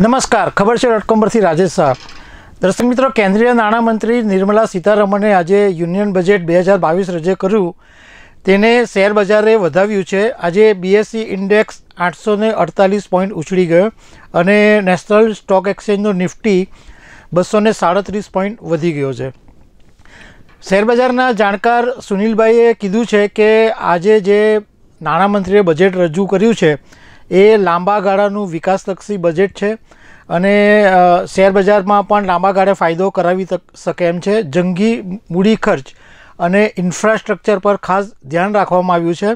નમસ્કાર ખબર છે ડોટ કોમ પરથી રાજેશ શાહ દર્શક મિત્રો કેન્દ્રીય નાણામંત્રી નિર્મલા સીતારમણે આજે યુનિયન બજેટ બે હજાર બાવીસ રજૂ કર્યું તેને શેર બજારે વધાવ્યું છે આજે બીએસસી ઇન્ડેક્સ e આઠસો ને અડતાલીસ પોઈન્ટ ઉછળી ગયો અને નેશનલ સ્ટોક એક્સચેન્જનો નિફ્ટી બસો સાડત્રીસ પોઈન્ટ વધી ગયો છે શેરબજારના જાણકાર સુનિલભાઈએ કીધું છે કે આજે જે નાણામંત્રીએ બજેટ રજૂ કર્યું છે એ લાંબા ગાળાનું વિકાસલક્ષી બજેટ છે અને શેરબજારમાં પણ લાંબા ગાળે ફાયદો કરાવી શકે એમ છે જંગી મૂડી ખર્ચ અને ઇન્ફ્રાસ્ટ્રક્ચર પર ખાસ ધ્યાન રાખવામાં આવ્યું છે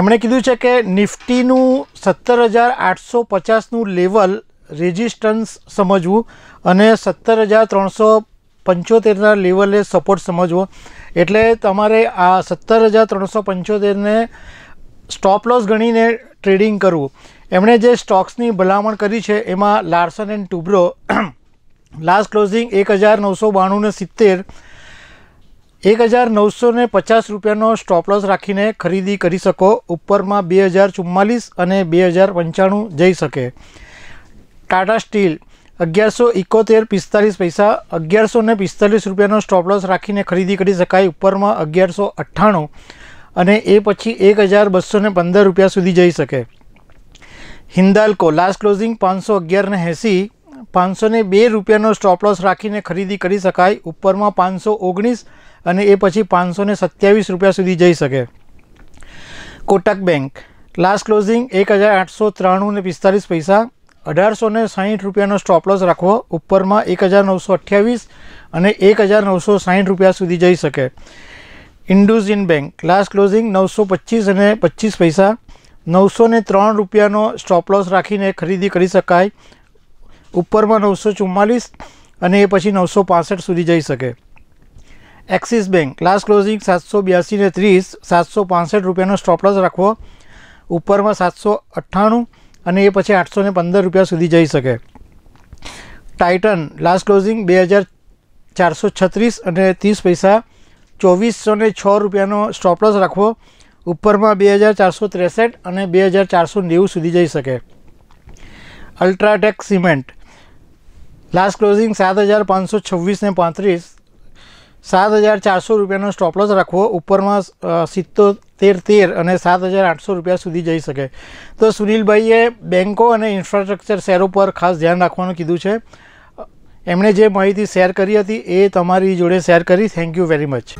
એમણે કીધું છે કે નિફ્ટીનું સત્તર હજાર આઠસો પચાસનું લેવલ રેઝિસ્ટન્સ સમજવું અને સત્તર હજાર ત્રણસો પંચોતેરના લેવલે સપોર્ટ સમજવો એટલે તમારે આ સત્તર હજાર ત્રણસો પંચોતેરને સ્ટોપ લોસ ગણીને ટ્રેડિંગ કરવું એમણે જે સ્ટોક્સની ભલામણ કરી છે એમાં Larsen and Toubro last closing એક હજાર નવસો બાણુંને સિત્તેર એક હજાર નવસો ને પચાસ રૂપિયાનો સ્ટોપલોસ રાખીને ખરીદી કરી શકો ઉપરમાં બે હજાર ચુમ્માલીસ અને બે હજાર પંચાણું જઈ શકે ટાટા સ્ટીલ અગિયારસો ઇકોતેર પિસ્તાલીસ પૈસા અગિયારસો ને પિસ્તાલીસ રૂપિયાનો સ્ટોપલોસ રાખીને ખરીદી કરી શકાય ઉપરમાં અગિયારસો અઠ્ઠાણું અને એ પછી એક હજાર બસો પંદર રૂપિયા સુધી જઈ શકે હિન્દાલ્કો લાસ્ટ ક્લોઝિંગ પાંચસો અગિયારને એંસી પાંચસો બે રૂપિયાનો સ્ટોપ રાખીને ખરીદી કરી શકાય ઉપરમાં પાંચસો ઓગણીસ અને એ પછી પાંચસો સત્યાવીસ રૂપિયા સુધી જઈ શકે કોટક બેંક લાસ્ટ ક્લોઝિંગ એક હજાર આઠસો ત્રાણું ને પિસ્તાલીસ પૈસા અઢારસો ને સાહીઠ રૂપિયાનો સ્ટોપલોસ રાખવો ઉપરમાં એક હજાર નવસો અઠ્યાવીસ અને એક હજાર નવસો સાહીઠ રૂપિયા સુધી જઈ શકે ઇન્ડુઝિન બેંક લાસ્ટ ક્લોઝિંગ નવસો પચીસ અને પચીસ પૈસા નવસો ને ત્રણ રૂપિયાનો સ્ટોપલોસ રાખીને ખરીદી કરી શકાય ઉપરમાં નવસો ચુમ્માલીસ અને એ પછી નવસો પાસઠ સુધી જઈ શકે એક્સિસ બેંક લાસ્ટ ક્લોઝિંગ સાતસો બ્યાસી ને ત્રીસ સાતસો પાસઠ રૂપિયાનો સ્ટોપલોસ રાખવો ઉપરમાં સાતસો અઠ્ઠાણું અને એ પછી આઠસો ને પંદર રૂપિયા સુધી જઈ શકે ટાઇટન લાસ્ટ ક્લોઝિંગ બે હજાર ચારસો છત્રીસ અને ત્રીસ પૈસા ચોવીસો ને છ રૂપિયાનો સ્ટોપલોસ રાખવો ઉપરમાં બે હજાર ચારસો ત્રેસઠ અને બે હજાર ચારસો નેવું સુધી જઈ શકે અલ્ટ્રાટેક સિમેન્ટ લાસ્ટ ક્લોઝિંગ સાત હજાર પાંચસો છવ્વીસને પાંત્રીસ સાત હજાર ચારસો રૂપિયાનો સ્ટોપલોસ રાખવો ઉપરમાં સિત્તોતેર તેર અને સાત હજાર આઠસો રૂપિયા સુધી જઈ શકે તો સુનિલભાઈએ બેન્કો અને ઇન્ફ્રાસ્ટ્રક્ચર શેરો પર ખાસ ધ્યાન રાખવાનું કીધું છે એમણે જે માહિતી શેર કરી હતી એ તમારી જોડે શેર કરી થેન્ક યુ વેરી મચ